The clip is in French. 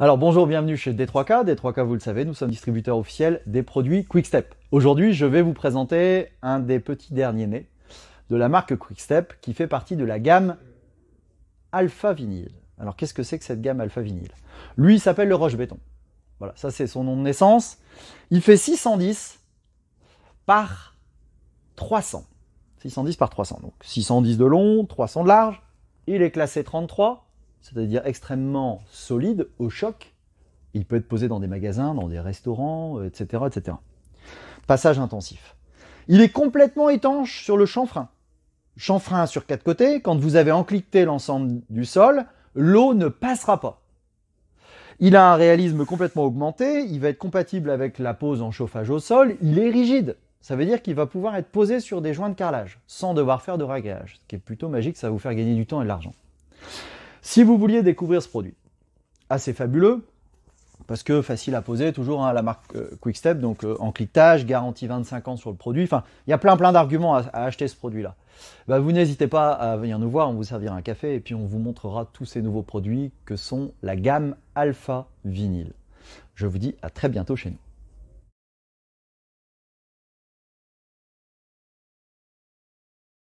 Alors bonjour, bienvenue chez D3K. D3K, vous le savez, nous sommes distributeurs officiels des produits Quickstep. Aujourd'hui, je vais vous présenter un des petits derniers nés de la marque Quickstep qui fait partie de la gamme Alpha Vinyl. Alors qu'est-ce que c'est que cette gamme Alpha Vinyl Lui, il s'appelle le Roche Béton. Voilà, ça c'est son nom de naissance. Il fait 610 par 300. 610 par 300. Donc 610 de long, 300 de large. Il est classé 33 c'est-à-dire extrêmement solide au choc. Il peut être posé dans des magasins, dans des restaurants, etc. Euh, etc. Passage intensif. Il est complètement étanche sur le chanfrein. Chanfrein sur quatre côtés, quand vous avez encliqueté l'ensemble du sol, l'eau ne passera pas. Il a un réalisme complètement augmenté, il va être compatible avec la pose en chauffage au sol, il est rigide. Ça veut dire qu'il va pouvoir être posé sur des joints de carrelage, sans devoir faire de ragage, ce qui est plutôt magique, ça va vous faire gagner du temps et de l'argent. Si vous vouliez découvrir ce produit, assez fabuleux, parce que facile à poser, toujours à hein, la marque Quick euh, Quickstep, donc euh, en cliquetage, garantie 25 ans sur le produit. Enfin, il y a plein plein d'arguments à, acheter ce produit-là. Bah, vous n'hésitez pas à venir nous voir, on vous servira un café et puis on vous montrera tous ces nouveaux produits que sont la gamme Alpha Vinyl. Je vous dis à très bientôt chez nous.